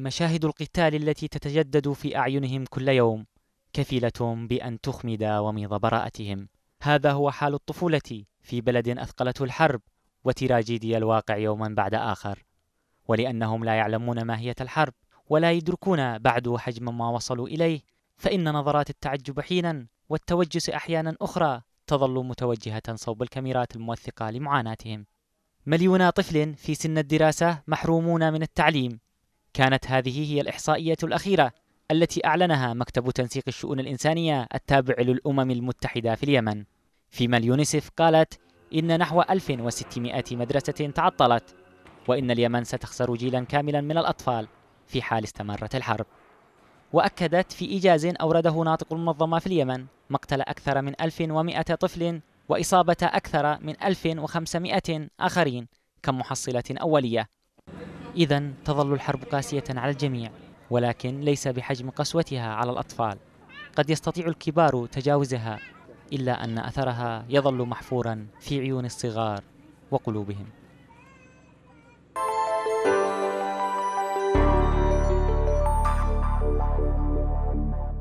مشاهد القتال التي تتجدد في أعينهم كل يوم كفيلة بأن تخمد وميض براءتهم هذا هو حال الطفولة في بلد أثقلته الحرب وتراجيديا الواقع يوما بعد آخر ولأنهم لا يعلمون ماهية الحرب ولا يدركون بعد حجم ما وصلوا إليه فإن نظرات التعجب حينا والتوجس أحيانا أخرى تظل متوجهة صوب الكاميرات الموثقة لمعاناتهم مليونا طفل في سن الدراسة محرومون من التعليم كانت هذه هي الإحصائية الأخيرة التي أعلنها مكتب تنسيق الشؤون الإنسانية التابع للأمم المتحدة في اليمن فيما اليونيسف قالت إن نحو 1600 مدرسة تعطلت وإن اليمن ستخسر جيلا كاملا من الأطفال في حال استمرت الحرب وأكدت في إيجاز أورده ناطق المنظمة في اليمن مقتل أكثر من 1100 طفل وإصابة أكثر من 1500 آخرين كمحصلة أولية إذا تظل الحرب قاسية على الجميع ولكن ليس بحجم قسوتها على الأطفال قد يستطيع الكبار تجاوزها إلا أن أثرها يظل محفورا في عيون الصغار وقلوبهم